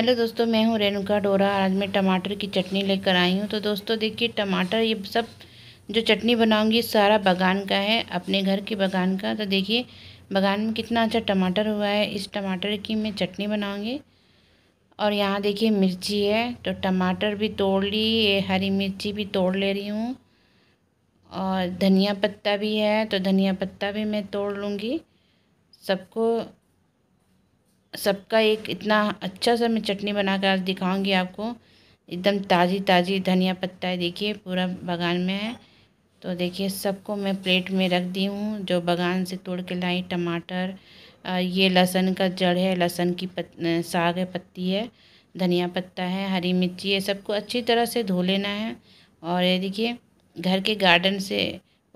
hello दोस्तों मैं हूँ रेणुका डोरा आज मैं टमाटर की चटनी लेकर आई हूँ तो दोस्तों देखिए टमाटर ये सब जो चटनी बनाऊंगी सारा बागान का है अपने घर के बागान का तो देखिए बागान में कितना अच्छा टमाटर हुआ है इस टमाटर की मैं चटनी बनाऊंगी और यहाँ देखिए मिर्ची है तो टमाटर भी तोड़ ली ये हरी मिर्ची भी तोड़ ले रही हूँ और धनिया पत्ता भी है तो धनिया पत्ता भी मैं तोड़ लूँगी सबको सबका एक इतना अच्छा सा मैं चटनी बनाकर आज दिखाऊंगी आपको एकदम ताज़ी ताज़ी धनिया पत्ता है देखिए पूरा बागान में है तो देखिए सबको मैं प्लेट में रख दी हूँ जो बागान से तोड़ के लाई टमाटर ये लहसन का जड़ है लहसुन की पत साग है पत्ती है धनिया पत्ता है हरी मिर्ची है सबको अच्छी तरह से धो लेना है और ये देखिए घर के गार्डन से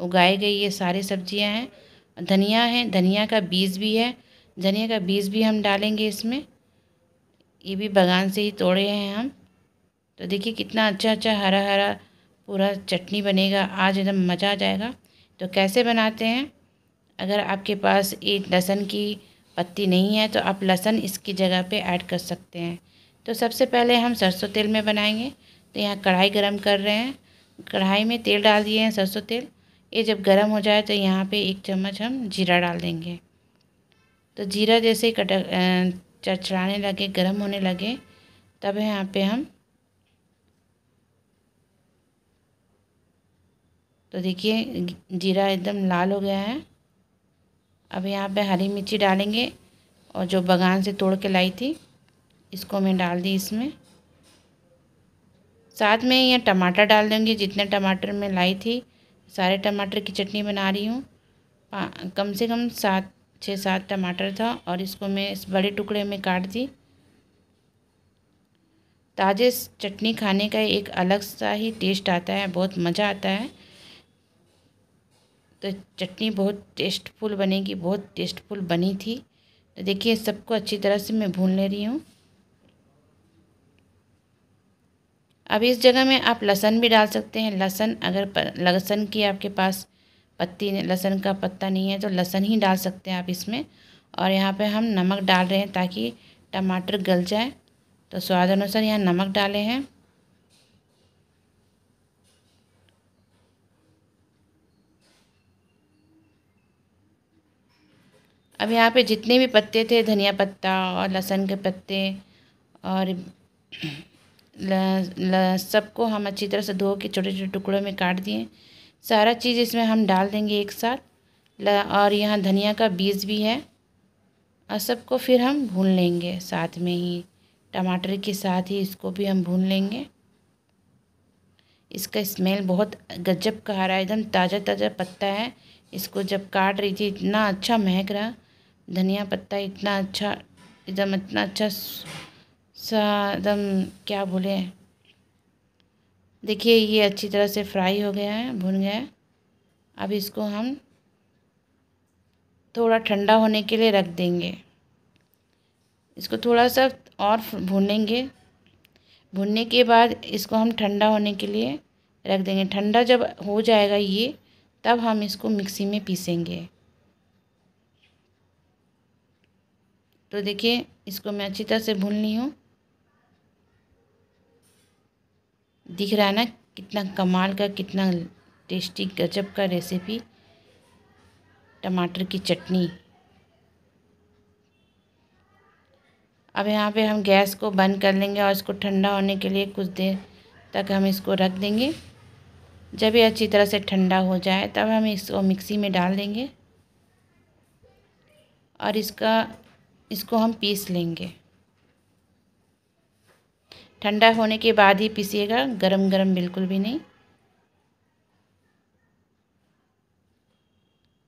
उगाई गई ये सारी सब्जियां हैं धनिया है धनिया का बीज भी है धनिया का बीज भी हम डालेंगे इसमें ये भी बगान से ही तोड़े हैं हम तो देखिए कितना अच्छा अच्छा हरा हरा पूरा चटनी बनेगा आज एकदम मज़ा आ जाएगा तो कैसे बनाते हैं अगर आपके पास ये लहसन की पत्ती नहीं है तो आप लहसन इसकी जगह पे ऐड कर सकते हैं तो सबसे पहले हम सरसों तेल में बनाएंगे तो यहाँ कढ़ाई गरम कर रहे हैं कढ़ाई में तेल डाल दिए हैं सरसों तेल ये जब गरम हो जाए तो यहाँ पे एक चम्मच हम जीरा डाल देंगे तो जीरा जैसे ही कटक चढ़ाने लगे गर्म होने लगे तब यहाँ पे हम तो देखिए जीरा एकदम लाल हो गया है अब यहाँ पे हरी मिर्ची डालेंगे और जो बगान से तोड़ के लाई थी इसको मैं डाल दी इसमें साथ में यह टमाटर डाल देंगे जितने टमाटर मैं लाई थी सारे टमाटर की चटनी बना रही हूँ कम से कम सात छः सात टमाटर था और इसको मैं इस बड़े टुकड़े में काट दी ताज़े चटनी खाने का एक अलग सा ही टेस्ट आता है बहुत मज़ा आता है तो चटनी बहुत टेस्टफुल बनेगी बहुत टेस्टफुल बनी थी तो देखिए सबको अच्छी तरह से मैं भून ले रही हूँ अब इस जगह में आप लहसन भी डाल सकते हैं लहसन अगर लहसन की आपके पास पत्ती लहसन का पत्ता नहीं है तो लहसन ही डाल सकते हैं आप इसमें और यहाँ पे हम नमक डाल रहे हैं ताकि टमाटर गल जाए तो स्वाद अनुसार यहाँ नमक डाले हैं अब यहाँ पे जितने भी पत्ते थे धनिया पत्ता और लहसुन के पत्ते और सबको हम अच्छी तरह से धो के छोटे छोटे टुकड़ों में काट दिए सारा चीज़ इसमें हम डाल देंगे एक साथ और यहाँ धनिया का बीज भी है और सबको फिर हम भून लेंगे साथ में ही टमाटर के साथ ही इसको भी हम भून लेंगे इसका स्मेल बहुत गजब का आ रहा है एकदम ताज़ा ताज़ा पत्ता है इसको जब काट रही थी इतना अच्छा महक रहा धनिया पत्ता इतना अच्छा एकदम इतना अच्छा सा एकदम क्या बोले देखिए ये अच्छी तरह से फ्राई हो गया है भुन गया है अब इसको हम थोड़ा ठंडा होने के लिए रख देंगे इसको थोड़ा सा और भूनेंगे भूनने के बाद इसको हम ठंडा होने के लिए रख देंगे ठंडा जब हो जाएगा ये तब हम इसको मिक्सी में पीसेंगे तो देखिए इसको मैं अच्छी तरह से भून ली हूँ दिख रहा है ना कितना कमाल का कितना टेस्टी गजब का रेसिपी टमाटर की चटनी अब यहाँ पे हम गैस को बंद कर लेंगे और इसको ठंडा होने के लिए कुछ देर तक हम इसको रख देंगे जब ये अच्छी तरह से ठंडा हो जाए तब हम इसको मिक्सी में डाल देंगे और इसका इसको हम पीस लेंगे ठंडा होने के बाद ही पीसीएगा गरम गरम बिल्कुल भी नहीं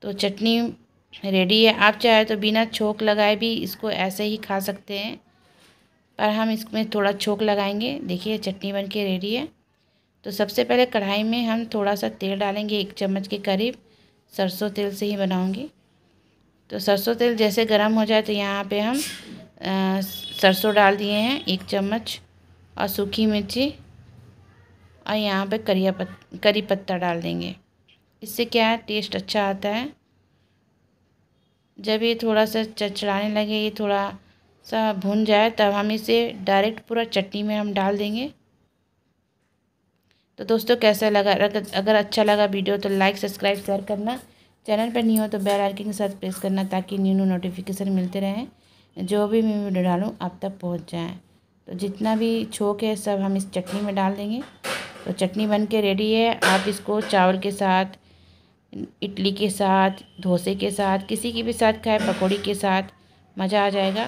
तो चटनी रेडी है आप चाहे तो बिना छोंक लगाए भी इसको ऐसे ही खा सकते हैं पर हम इसमें थोड़ा छोंक लगाएंगे देखिए चटनी बन के रेडी है तो सबसे पहले कढ़ाई में हम थोड़ा सा तेल डालेंगे एक चम्मच के करीब सरसों तेल से ही बनाऊँगी तो सरसों तेल जैसे गर्म हो जाए तो यहाँ पे हम सरसों डाल दिए हैं एक चम्मच और सूखी मिर्ची और यहाँ पे करिया पत करी पत्ता डाल देंगे इससे क्या है टेस्ट अच्छा आता है जब ये थोड़ा सा चचड़ाने लगे ये थोड़ा सा भुन जाए तब हम इसे डायरेक्ट पूरा चटनी में हम डाल देंगे तो दोस्तों कैसा लगा अगर अच्छा लगा वीडियो तो लाइक सब्सक्राइब शेयर करना चैनल पर नहीं हो तो बेल आइकन के साथ प्रेस करना ताकि न्यू न्यू नोटिफिकेशन मिलते रहें जो भी मैं वीडियो डालूँ आप तक पहुँच जाएँ तो जितना भी छोंक है सब हम इस चटनी में डाल देंगे तो चटनी बन के रेडी है आप इसको चावल के साथ इडली के साथ डोसे के साथ किसी के भी साथ खाए पकौड़ी के साथ मज़ा आ जाएगा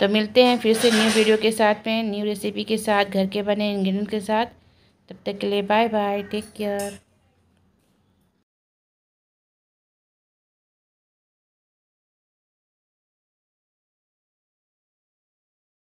तो मिलते हैं फिर से न्यू वीडियो के साथ में न्यू रेसिपी के साथ घर के बने इन्ग्रीडियंट के साथ तब तक के लिए बाय बाय टेक केयर